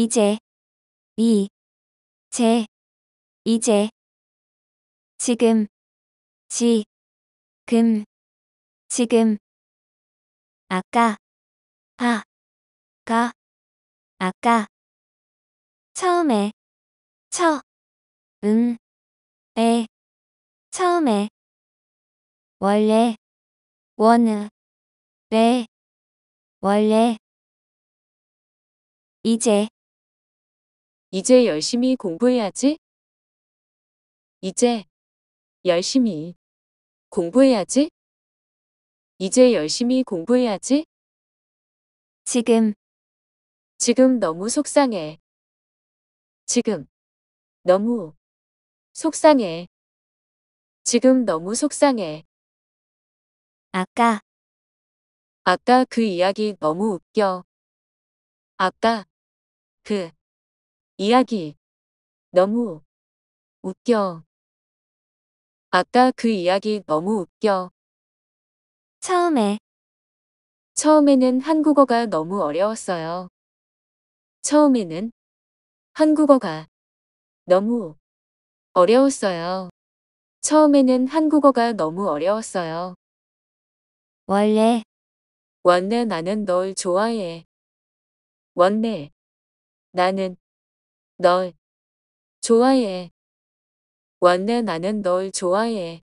이제 이 제 이제 지금 지 금 지금 아까 아 가 아까 처음에 처응에 처음에 원래 원래 네, 원래 이제 이제 열심히 공부해야지. 이제 열심히 공부해야지. 이제 열심히 공부해야지. 지금 지금 너무 속상해. 지금 너무 속상해. 지금 너무 속상해. 아까 아까 그 이야기 너무 웃겨. 아까 그 이야기. 너무 웃겨. 아까 그 이야기 너무 웃겨. 처음에 처음에는 한국어가 너무 어려웠어요. 처음에는 한국어가 너무 어려웠어요. 처음에는 한국어가 너무 어려웠어요. 원래 원래 나는 널 좋아해. 원래 나는 널 좋아해. 원래 나는 널 좋아해.